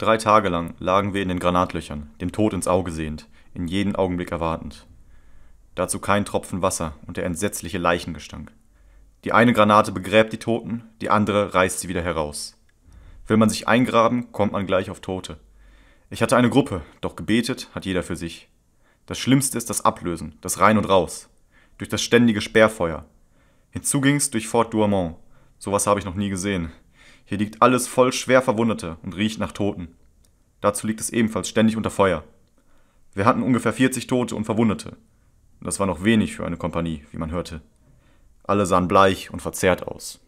Drei Tage lang lagen wir in den Granatlöchern, dem Tod ins Auge sehend, in jeden Augenblick erwartend. Dazu kein Tropfen Wasser und der entsetzliche Leichengestank. Die eine Granate begräbt die Toten, die andere reißt sie wieder heraus. Will man sich eingraben, kommt man gleich auf Tote. Ich hatte eine Gruppe, doch gebetet hat jeder für sich. Das Schlimmste ist das Ablösen, das Rein und Raus. Durch das ständige Sperrfeuer. Hinzu ging's durch Fort Douarmont. Sowas habe ich noch nie gesehen. Hier liegt alles voll schwer Verwundete und riecht nach Toten. Dazu liegt es ebenfalls ständig unter Feuer. Wir hatten ungefähr 40 Tote und Verwundete. Das war noch wenig für eine Kompanie, wie man hörte. Alle sahen bleich und verzerrt aus.